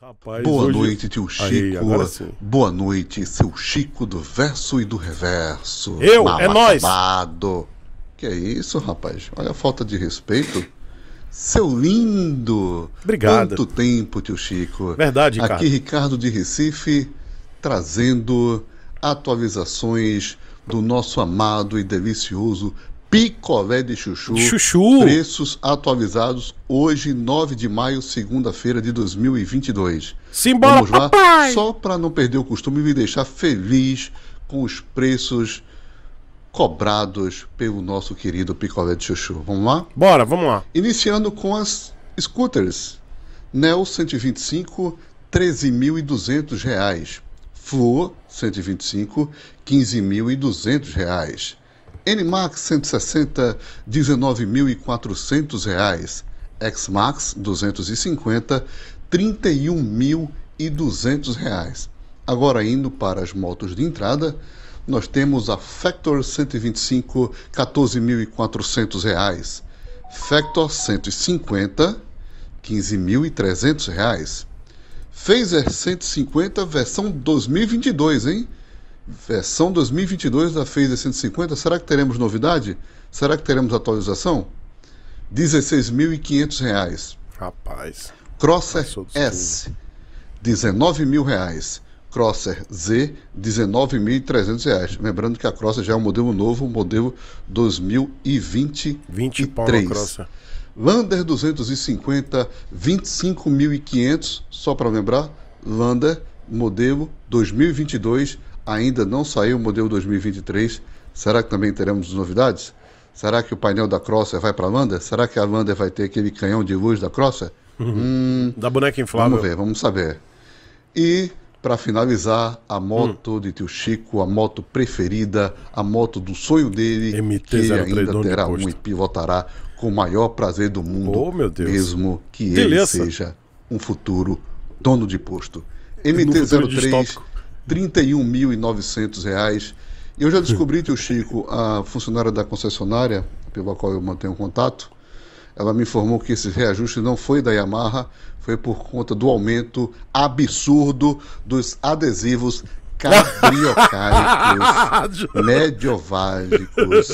Rapaz, Boa hoje... noite, tio Chico. Aí, Boa noite, seu Chico do verso e do reverso. Eu, Mal é nós. Que é isso, rapaz? Olha a falta de respeito. Seu lindo! Obrigado. Quanto tempo, tio Chico. Verdade, cara. Aqui, Ricardo de Recife, trazendo atualizações do nosso amado e delicioso Picolé de chuchu. Chuchu. Preços atualizados hoje, 9 de maio, segunda-feira de 2022. Simbora, Vamos lá, papai. só para não perder o costume e me deixar feliz com os preços cobrados pelo nosso querido Picolé de Chuchu. Vamos lá? Bora, vamos lá. Iniciando com as scooters. Neo 125, 13.200 reais. Flor 125, 15.200 reais. NMAX 160, R$ 19.400. XMAX 250, R$ reais. Agora indo para as motos de entrada, nós temos a Factor 125, R$ reais, Factor 150, R$ reais, Phaser 150 versão 2022, hein? versão 2022 da Phaser 150, será que teremos novidade? Será que teremos atualização? R$ 16.500. Rapaz. Crosser S, R$ 19.000. Crosser Z, R$ 19.300. Lembrando que a Crosser já é um modelo novo, modelo 2023. 20 pau Crosser. Lander 250, 25.500, só para lembrar, Lander modelo 2022 ainda não saiu o modelo 2023. Será que também teremos novidades? Será que o painel da Crosser vai para a Lander? Será que a Lander vai ter aquele canhão de luz da Crosser? Uhum. Hum, da boneca inflável. Vamos ver, vamos saber. E, para finalizar, a moto hum. de tio Chico, a moto preferida, a moto do sonho dele, MT que ainda terá um e pivotará com o maior prazer do mundo, oh, mesmo que ele seja um futuro dono de posto. MT-03 31.900 reais. Eu já descobri, tio Chico, a funcionária da concessionária, pela qual eu mantenho contato, ela me informou que esse reajuste não foi da Yamaha, foi por conta do aumento absurdo dos adesivos cabriocálicos, mediovágicos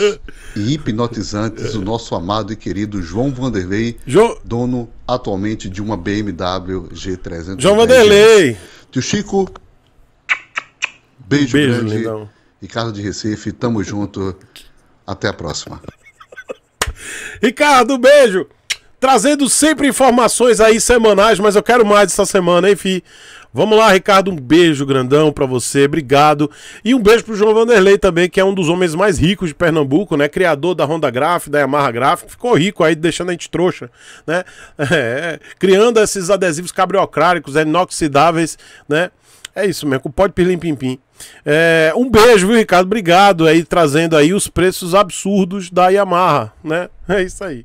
e hipnotizantes do nosso amado e querido João Vanderlei, jo... dono atualmente de uma BMW G300. João Vanderlei! Tio Chico, Beijo, Beijo grande. Lindão. Ricardo de Recife, tamo junto. Até a próxima. Ricardo, beijo. Trazendo sempre informações aí semanais, mas eu quero mais essa semana, hein, fi? Vamos lá, Ricardo, um beijo grandão para você, obrigado. E um beijo pro João Vanderlei também, que é um dos homens mais ricos de Pernambuco, né? Criador da Honda Graph, da Yamaha Graph, ficou rico aí, deixando a gente trouxa, né? É, criando esses adesivos cabriocráticos, inoxidáveis, né? É isso mesmo, pode pirlim pim pim. É, um beijo, viu, Ricardo? Obrigado aí, trazendo aí os preços absurdos da Yamaha, né? É isso aí.